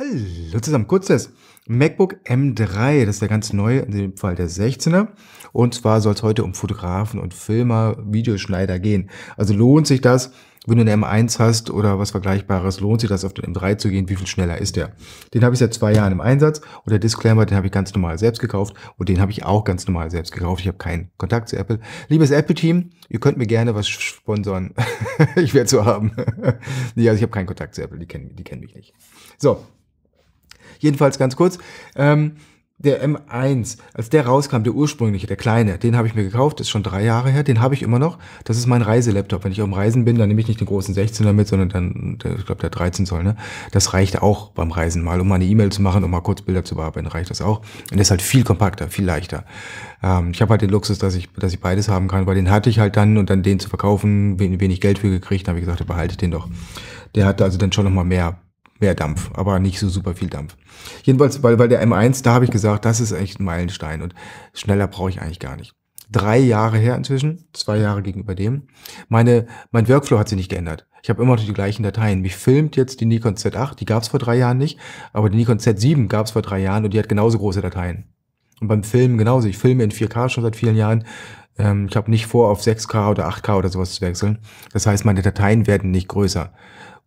Hallo zusammen, kurzes MacBook M3, das ist der ganz neue, in dem Fall der 16er. Und zwar soll es heute um Fotografen und Filmer, Videoschneider gehen. Also lohnt sich das, wenn du einen M1 hast oder was Vergleichbares, lohnt sich das, auf den M3 zu gehen, wie viel schneller ist der? Den habe ich seit zwei Jahren im Einsatz und der Disclaimer, den habe ich ganz normal selbst gekauft und den habe ich auch ganz normal selbst gekauft. Ich habe keinen Kontakt zu Apple. Liebes Apple-Team, ihr könnt mir gerne was sponsern. ich werde so haben. nee, also ich habe keinen Kontakt zu Apple, die kennen, die kennen mich nicht. So, Jedenfalls ganz kurz. Ähm, der M1, als der rauskam, der ursprüngliche, der kleine, den habe ich mir gekauft, ist schon drei Jahre her, den habe ich immer noch. Das ist mein Reiselaptop. Wenn ich auf dem Reisen bin, dann nehme ich nicht den großen 16er mit, sondern dann, ich glaube, der 13 soll, ne? Das reicht auch beim Reisen mal, um mal eine E-Mail zu machen, um mal kurz Bilder zu bearbeiten, reicht das auch. Und der ist halt viel kompakter, viel leichter. Ähm, ich habe halt den Luxus, dass ich, dass ich beides haben kann, weil den hatte ich halt dann und dann den zu verkaufen, wenig Geld für gekriegt, dann habe ich gesagt, behaltet den doch. Der hatte also dann schon nochmal mehr mehr Dampf, aber nicht so super viel Dampf. Jedenfalls, weil, weil der M1, da habe ich gesagt, das ist echt ein Meilenstein und schneller brauche ich eigentlich gar nicht. Drei Jahre her inzwischen, zwei Jahre gegenüber dem. Meine, mein Workflow hat sich nicht geändert. Ich habe immer noch die gleichen Dateien. Mich filmt jetzt die Nikon Z8, die gab es vor drei Jahren nicht, aber die Nikon Z7 gab es vor drei Jahren und die hat genauso große Dateien. Und beim Filmen genauso. Ich filme in 4K schon seit vielen Jahren. Ähm, ich habe nicht vor, auf 6K oder 8K oder sowas zu wechseln. Das heißt, meine Dateien werden nicht größer.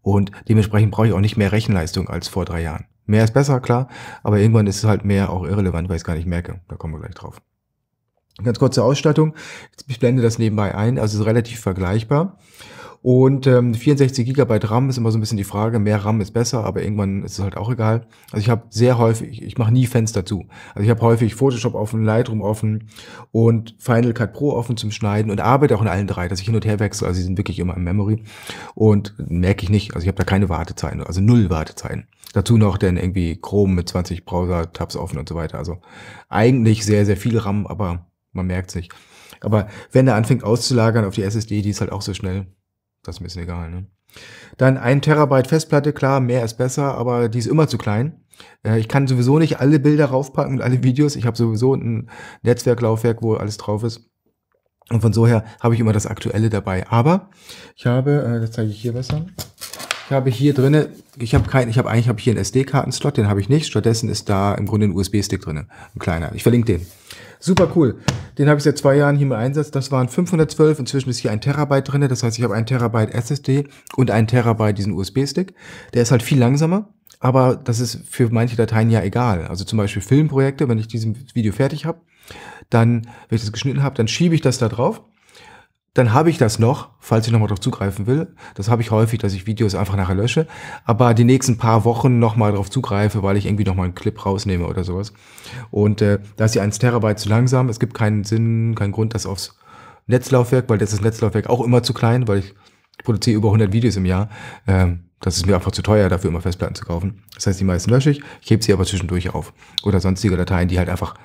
Und dementsprechend brauche ich auch nicht mehr Rechenleistung als vor drei Jahren. Mehr ist besser, klar, aber irgendwann ist es halt mehr auch irrelevant, weil ich es gar nicht merke. Da kommen wir gleich drauf. Ganz kurze Ausstattung. Ich blende das nebenbei ein, also ist relativ vergleichbar. Und ähm, 64 Gigabyte RAM ist immer so ein bisschen die Frage, mehr RAM ist besser, aber irgendwann ist es halt auch egal. Also ich habe sehr häufig, ich mache nie Fenster zu. Also ich habe häufig Photoshop offen, Lightroom offen und Final Cut Pro offen zum Schneiden und arbeite auch in allen drei, dass ich hin und her wechsle. Also sie sind wirklich immer im Memory und merke ich nicht. Also ich habe da keine Wartezeiten, also null Wartezeiten. Dazu noch denn irgendwie Chrome mit 20 Browser-Tabs offen und so weiter. Also eigentlich sehr, sehr viel RAM, aber man merkt sich. Aber wenn er anfängt auszulagern auf die SSD, die ist halt auch so schnell. Das ist mir ist egal, ne? Dann ein Terabyte Festplatte, klar, mehr ist besser, aber die ist immer zu klein. Äh, ich kann sowieso nicht alle Bilder raufpacken und alle Videos. Ich habe sowieso ein Netzwerklaufwerk, wo alles drauf ist. Und von so her habe ich immer das Aktuelle dabei. Aber ich habe, äh, das zeige ich hier besser. Ich habe hier drinne, ich habe keinen, ich habe eigentlich habe hier einen SD-Karten-Slot, den habe ich nicht. Stattdessen ist da im Grunde ein USB-Stick drin, ein kleiner. Ich verlinke den. Super cool. Den habe ich seit zwei Jahren hier im Einsatz. Das waren 512. Inzwischen ist hier ein Terabyte drinne. Das heißt, ich habe ein Terabyte SSD und ein Terabyte diesen USB-Stick. Der ist halt viel langsamer. Aber das ist für manche Dateien ja egal. Also zum Beispiel Filmprojekte, wenn ich dieses Video fertig habe, dann, wenn ich das geschnitten habe, dann schiebe ich das da drauf dann habe ich das noch, falls ich nochmal drauf zugreifen will. Das habe ich häufig, dass ich Videos einfach nachher lösche, aber die nächsten paar Wochen nochmal drauf zugreife, weil ich irgendwie nochmal einen Clip rausnehme oder sowas. Und äh, da ist die 1 Terabyte zu langsam. Es gibt keinen Sinn, keinen Grund, das aufs Netzlaufwerk, weil das ist das Netzlaufwerk auch immer zu klein, weil ich produziere über 100 Videos im Jahr. Ähm, das ist mir einfach zu teuer, dafür immer Festplatten zu kaufen. Das heißt, die meisten lösche ich, ich hebe sie aber zwischendurch auf. Oder sonstige Dateien, die halt einfach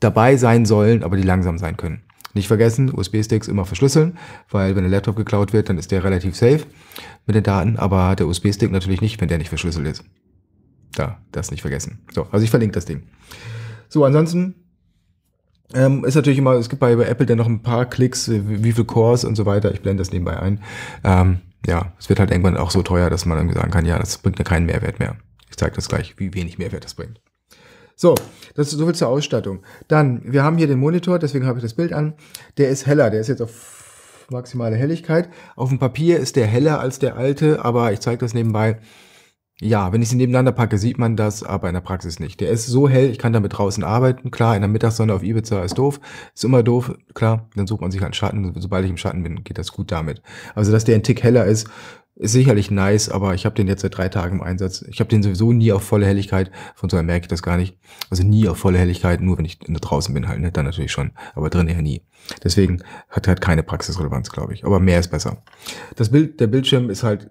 dabei sein sollen, aber die langsam sein können. Nicht vergessen, USB-Sticks immer verschlüsseln, weil wenn der Laptop geklaut wird, dann ist der relativ safe mit den Daten, aber der USB-Stick natürlich nicht, wenn der nicht verschlüsselt ist. Da, das nicht vergessen. So, also ich verlinke das Ding. So, ansonsten ähm, ist natürlich immer, es gibt bei, Apple dann noch ein paar Klicks, äh, wie, wie viel Cores und so weiter. Ich blende das nebenbei ein. Ähm, ja, es wird halt irgendwann auch so teuer, dass man dann sagen kann, ja, das bringt ja keinen Mehrwert mehr. Ich zeige das gleich, wie wenig Mehrwert das bringt. So, das ist soviel zur Ausstattung. Dann, wir haben hier den Monitor, deswegen habe ich das Bild an. Der ist heller, der ist jetzt auf maximale Helligkeit. Auf dem Papier ist der heller als der alte, aber ich zeige das nebenbei. Ja, wenn ich sie nebeneinander packe, sieht man das, aber in der Praxis nicht. Der ist so hell, ich kann damit draußen arbeiten. Klar, in der Mittagssonne auf Ibiza ist doof, ist immer doof. Klar, dann sucht man sich einen Schatten. Sobald ich im Schatten bin, geht das gut damit. Also, dass der ein Tick heller ist, ist sicherlich nice, aber ich habe den jetzt seit drei Tagen im Einsatz. Ich habe den sowieso nie auf volle Helligkeit, von so einem merke ich das gar nicht. Also nie auf volle Helligkeit, nur wenn ich draußen bin halt, ne? dann natürlich schon, aber drin eher nie. Deswegen hat halt keine Praxisrelevanz, glaube ich. Aber mehr ist besser. Das Bild, der Bildschirm ist halt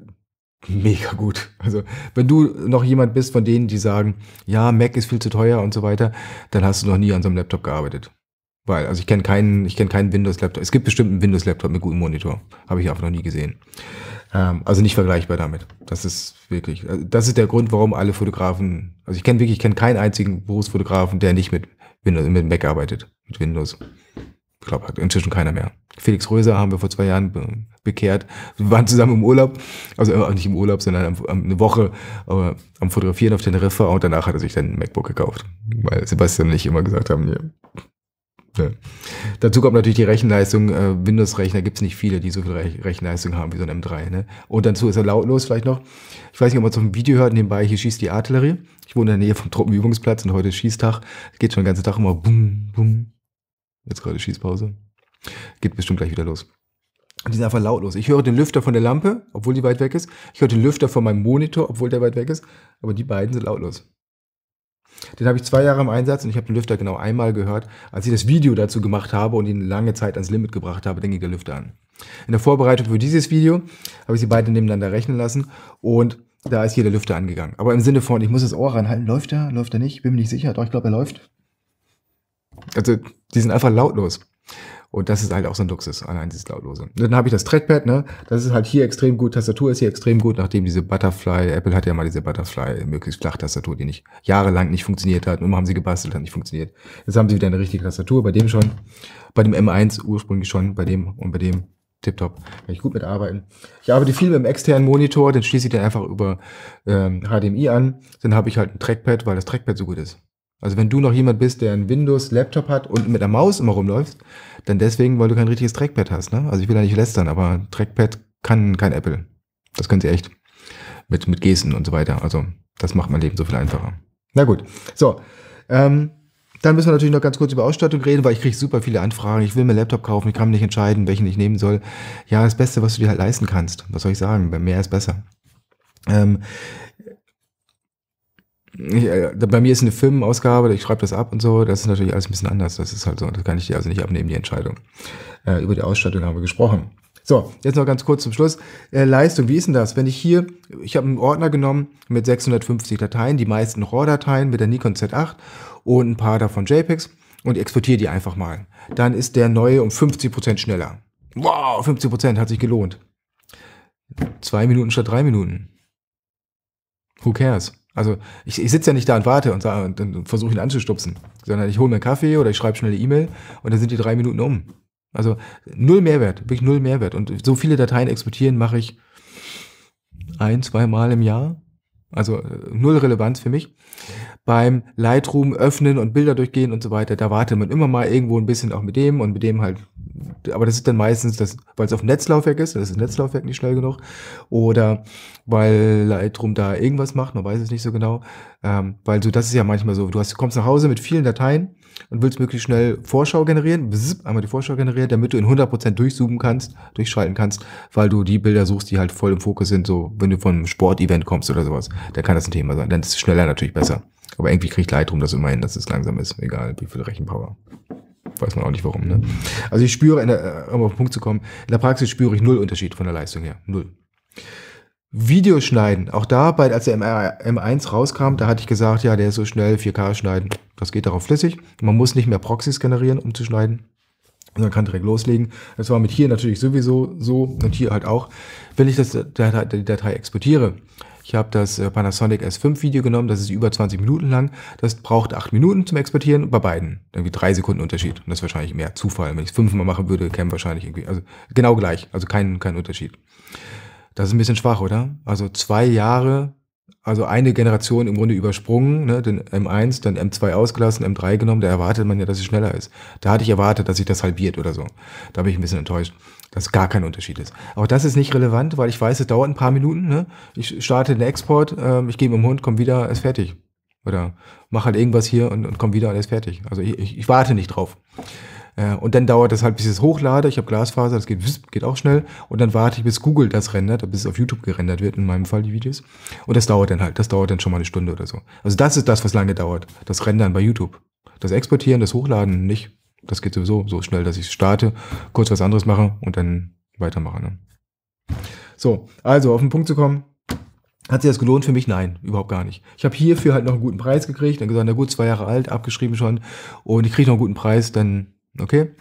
mega gut. Also wenn du noch jemand bist von denen, die sagen, ja, Mac ist viel zu teuer und so weiter, dann hast du noch nie an so einem Laptop gearbeitet. Weil, also ich kenne keinen, ich kenne keinen Windows-Laptop. Es gibt bestimmt einen Windows-Laptop mit gutem Monitor. Habe ich einfach noch nie gesehen. Ähm, also nicht vergleichbar damit. Das ist wirklich, also das ist der Grund, warum alle Fotografen, also ich kenne wirklich, ich kenne keinen einzigen Berufsfotografen, der nicht mit Windows, mit Mac arbeitet. Mit Windows. Ich glaube, hat inzwischen keiner mehr. Felix Röser haben wir vor zwei Jahren be bekehrt. Wir waren zusammen im Urlaub, also äh, nicht im Urlaub, sondern am, am, eine Woche äh, am Fotografieren auf Teneriffa und danach hat er sich dann ein MacBook gekauft, weil Sebastian und ich immer gesagt haben, ja, Dazu kommt natürlich die Rechenleistung. Äh, Windows-Rechner gibt es nicht viele, die so viel Re Rechenleistung haben wie so ein M3. Ne? Und dazu ist er lautlos vielleicht noch. Ich weiß nicht, ob man zum Video hört, nebenbei, hier schießt die Artillerie. Ich wohne in der Nähe vom Truppenübungsplatz und heute ist Schießtag. Geht schon den ganzen Tag immer bum, bum. Jetzt gerade Schießpause. Geht bestimmt gleich wieder los. die sind einfach lautlos. Ich höre den Lüfter von der Lampe, obwohl die weit weg ist. Ich höre den Lüfter von meinem Monitor, obwohl der weit weg ist. Aber die beiden sind lautlos. Den habe ich zwei Jahre im Einsatz und ich habe den Lüfter genau einmal gehört, als ich das Video dazu gemacht habe und ihn lange Zeit ans Limit gebracht habe, denke ich, der Lüfter an. In der Vorbereitung für dieses Video habe ich sie beide nebeneinander rechnen lassen und da ist hier der Lüfter angegangen. Aber im Sinne von, ich muss das Ohr ranhalten, läuft er, läuft er nicht, bin mir nicht sicher, doch ich glaube, er läuft. Also, die sind einfach lautlos. Und das ist halt auch so ein Luxus, allein ah, dieses Lautlose. Und dann habe ich das Trackpad, ne? Das ist halt hier extrem gut, Tastatur ist hier extrem gut, nachdem diese Butterfly, Apple hat ja mal diese Butterfly, äh, möglichst flach Tastatur, die nicht jahrelang nicht funktioniert hat. Und immer haben sie gebastelt, hat nicht funktioniert. Jetzt haben sie wieder eine richtige Tastatur, bei dem schon, bei dem M1 ursprünglich schon, bei dem und bei dem tipptopp. Kann ich gut mitarbeiten. Ich arbeite viel mit dem externen Monitor, den schließe ich dann einfach über ähm, HDMI an. Dann habe ich halt ein Trackpad, weil das Trackpad so gut ist. Also wenn du noch jemand bist, der einen Windows-Laptop hat und mit der Maus immer rumläufst, dann deswegen, weil du kein richtiges Trackpad hast. Ne? Also ich will da nicht lästern, aber Trackpad kann kein Apple. Das können sie echt. Mit, mit Gesten und so weiter. Also das macht mein Leben so viel einfacher. Na gut, so. Ähm, dann müssen wir natürlich noch ganz kurz über Ausstattung reden, weil ich kriege super viele Anfragen. Ich will mir einen Laptop kaufen, ich kann mir nicht entscheiden, welchen ich nehmen soll. Ja, das Beste, was du dir halt leisten kannst. Was soll ich sagen? Mehr ist besser. Ähm, ja, bei mir ist eine Firmenausgabe, ich schreibe das ab und so. Das ist natürlich alles ein bisschen anders. Das ist halt so. Das kann ich dir also nicht abnehmen, die Entscheidung. Äh, über die Ausstattung haben wir gesprochen. So, jetzt noch ganz kurz zum Schluss. Äh, Leistung, wie ist denn das? Wenn ich hier, ich habe einen Ordner genommen mit 650 Dateien, die meisten RAW-Dateien mit der Nikon Z8 und ein paar davon JPEGs und exportiere die einfach mal. Dann ist der neue um 50% Prozent schneller. Wow, 50% Prozent hat sich gelohnt. Zwei Minuten statt drei Minuten. Who cares? Also ich, ich sitze ja nicht da und warte und, und, und, versuche ihn anzustupsen, sondern ich hole mir einen Kaffee oder ich schreibe schnell eine E-Mail und dann sind die drei Minuten um. Also null Mehrwert, wirklich null Mehrwert. Und so viele Dateien exportieren mache ich ein, zwei Mal im Jahr. Also null Relevanz für mich. Beim Lightroom öffnen und Bilder durchgehen und so weiter, da wartet man immer mal irgendwo ein bisschen auch mit dem und mit dem halt aber das ist dann meistens, das, weil es auf dem Netzlaufwerk ist, das ist das Netzlaufwerk nicht schnell genug, oder weil Lightroom da irgendwas macht, man weiß es nicht so genau, ähm, weil so, das ist ja manchmal so, du hast, kommst nach Hause mit vielen Dateien und willst möglichst schnell Vorschau generieren, bzzz, einmal die Vorschau generieren, damit du in 100% durchzoomen kannst, durchschalten kannst, weil du die Bilder suchst, die halt voll im Fokus sind, so, wenn du von einem Sportevent kommst oder sowas, da kann das ein Thema sein, dann ist es schneller natürlich besser. Aber irgendwie kriegt Lightroom das immerhin, dass es langsam ist, egal wie viel Rechenpower weiß man auch nicht warum. Ne? Also ich spüre, der, äh, um auf den Punkt zu kommen, in der Praxis spüre ich null Unterschied von der Leistung her. Null. Videoschneiden, auch da, bei, als der M1 rauskam, da hatte ich gesagt, ja, der ist so schnell, 4K schneiden, das geht darauf flüssig. Man muss nicht mehr Proxys generieren, um zu schneiden. Und man kann direkt loslegen. Das war mit hier natürlich sowieso so und hier halt auch. Wenn ich das, die Datei exportiere, ich habe das äh, Panasonic S5 Video genommen, das ist über 20 Minuten lang. Das braucht 8 Minuten zum Exportieren bei beiden. Irgendwie 3 Sekunden Unterschied. Und das ist wahrscheinlich mehr Zufall. Wenn ich es fünfmal machen würde, käme wahrscheinlich irgendwie. Also genau gleich. Also kein, kein Unterschied. Das ist ein bisschen schwach, oder? Also zwei Jahre also eine Generation im Grunde übersprungen, ne, den M1, dann M2 ausgelassen, M3 genommen, da erwartet man ja, dass es schneller ist. Da hatte ich erwartet, dass sich das halbiert oder so. Da bin ich ein bisschen enttäuscht, dass gar kein Unterschied ist. Auch das ist nicht relevant, weil ich weiß, es dauert ein paar Minuten. Ne? Ich starte den Export, ähm, ich gehe mit dem Hund, komm wieder, ist fertig. Oder mach halt irgendwas hier und, und komm wieder und ist fertig. Also ich, ich, ich warte nicht drauf. Äh, und dann dauert das halt, bis ich es hochlade. Ich habe Glasfaser, das geht, geht auch schnell. Und dann warte ich, bis Google das rendert, bis es auf YouTube gerendert wird, in meinem Fall die Videos. Und das dauert dann halt, das dauert dann schon mal eine Stunde oder so. Also das ist das, was lange dauert, das Rendern bei YouTube. Das Exportieren, das Hochladen nicht. Das geht sowieso so schnell, dass ich starte, kurz was anderes mache und dann weitermache. Ne? So, also auf den Punkt zu kommen. Hat sich das gelohnt für mich? Nein, überhaupt gar nicht. Ich habe hierfür halt noch einen guten Preis gekriegt, dann gesagt, na gut, zwei Jahre alt, abgeschrieben schon, und ich kriege noch einen guten Preis, dann Okay?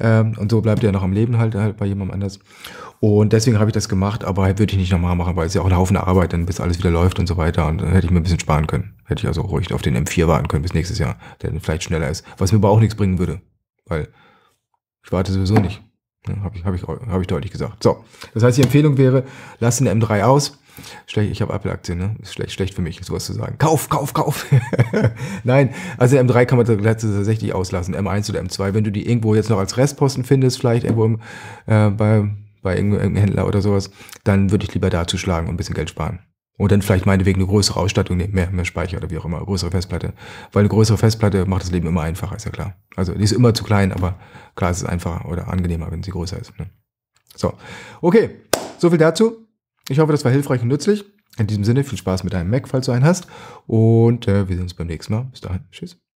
Ähm, und so bleibt er noch am Leben halt, halt bei jemandem anders. Und deswegen habe ich das gemacht, aber halt würde ich nicht nochmal machen, weil es ist ja auch ein Haufen Arbeit, dann bis alles wieder läuft und so weiter. Und dann hätte ich mir ein bisschen sparen können. Hätte ich also ruhig auf den M4 warten können bis nächstes Jahr, der dann vielleicht schneller ist. Was mir aber auch nichts bringen würde, weil ich warte sowieso nicht. Ja, habe ich, hab ich, hab ich deutlich gesagt. So, das heißt, die Empfehlung wäre, lass den M3 aus, Schlecht, ich habe Apple-Aktien, ne? Ist schlecht, schlecht für mich, sowas zu sagen. Kauf, kauf, kauf. Nein, also M3 kann man tatsächlich auslassen, M1 oder M2. Wenn du die irgendwo jetzt noch als Restposten findest, vielleicht irgendwo im, äh, bei, bei irgendeinem Händler oder sowas, dann würde ich lieber dazu schlagen und ein bisschen Geld sparen. Und dann vielleicht meinetwegen eine größere Ausstattung nehmen, mehr, mehr Speicher oder wie auch immer, größere Festplatte. Weil eine größere Festplatte macht das Leben immer einfacher, ist ja klar. Also die ist immer zu klein, aber klar, es ist einfacher oder angenehmer, wenn sie größer ist. Ne? So, okay, so viel dazu. Ich hoffe, das war hilfreich und nützlich. In diesem Sinne, viel Spaß mit deinem Mac, falls du einen hast. Und äh, wir sehen uns beim nächsten Mal. Bis dahin. Tschüss.